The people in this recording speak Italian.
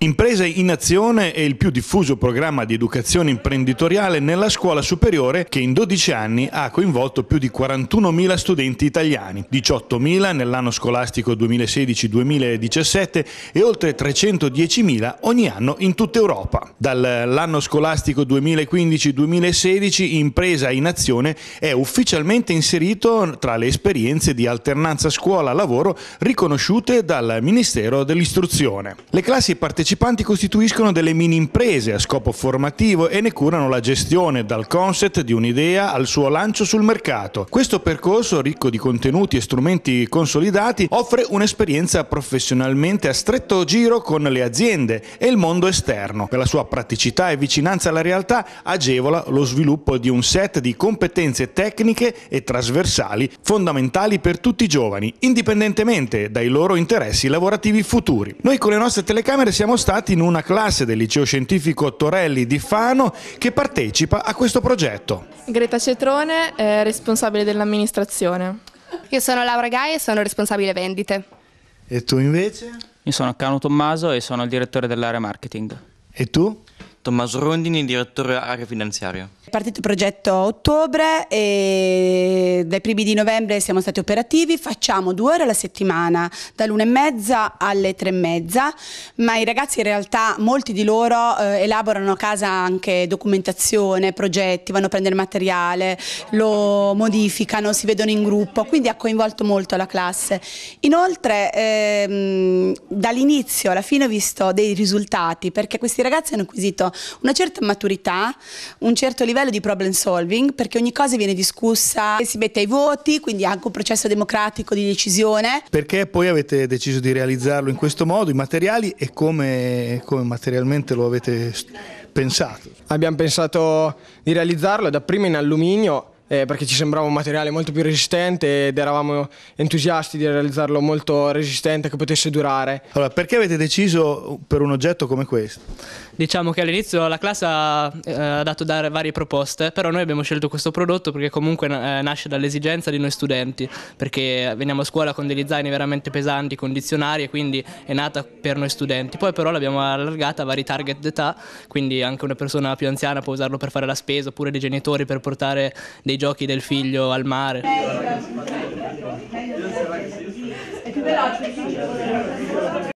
Imprese in Azione è il più diffuso programma di educazione imprenditoriale nella scuola superiore che in 12 anni ha coinvolto più di 41.000 studenti italiani, 18.000 nell'anno scolastico 2016-2017 e oltre 310.000 ogni anno in tutta Europa. Dall'anno scolastico 2015-2016 Impresa in Azione è ufficialmente inserito tra le esperienze di alternanza scuola-lavoro riconosciute dal Ministero dell'Istruzione. Le classi partecipanti partecipanti costituiscono delle mini imprese a scopo formativo e ne curano la gestione dal concept di un'idea al suo lancio sul mercato. Questo percorso, ricco di contenuti e strumenti consolidati, offre un'esperienza professionalmente a stretto giro con le aziende e il mondo esterno. Per la sua praticità e vicinanza alla realtà agevola lo sviluppo di un set di competenze tecniche e trasversali fondamentali per tutti i giovani, indipendentemente dai loro interessi lavorativi futuri. Noi con le nostre telecamere siamo stati in una classe del liceo scientifico Torelli di Fano che partecipa a questo progetto. Greta Cetrone, eh, responsabile dell'amministrazione. Io sono Laura Gai e sono responsabile vendite. E tu invece? Io sono Cano Tommaso e sono il direttore dell'area marketing. E tu? Tommaso Rondini, direttore area finanziaria. È partito il progetto a ottobre e dai primi di novembre siamo stati operativi, facciamo due ore alla settimana, dall'una e mezza alle tre e mezza, ma i ragazzi in realtà molti di loro eh, elaborano a casa anche documentazione, progetti, vanno a prendere materiale, lo modificano, si vedono in gruppo, quindi ha coinvolto molto la classe. Inoltre ehm, dall'inizio alla fine ho visto dei risultati perché questi ragazzi hanno acquisito una certa maturità, un certo livello di problem solving, perché ogni cosa viene discussa, e si mette ai voti, quindi anche un processo democratico di decisione. Perché poi avete deciso di realizzarlo in questo modo, i materiali e come, come materialmente lo avete pensato? Abbiamo pensato di realizzarlo dapprima in alluminio eh, perché ci sembrava un materiale molto più resistente ed eravamo entusiasti di realizzarlo molto resistente che potesse durare. Allora, perché avete deciso per un oggetto come questo? Diciamo che all'inizio la classe ha, eh, ha dato varie proposte, però noi abbiamo scelto questo prodotto perché comunque eh, nasce dall'esigenza di noi studenti, perché veniamo a scuola con degli zaini veramente pesanti, condizionari e quindi è nata per noi studenti. Poi però l'abbiamo allargata a vari target d'età, quindi anche una persona più anziana può usarlo per fare la spesa oppure dei genitori per portare dei dei giochi del figlio al mare.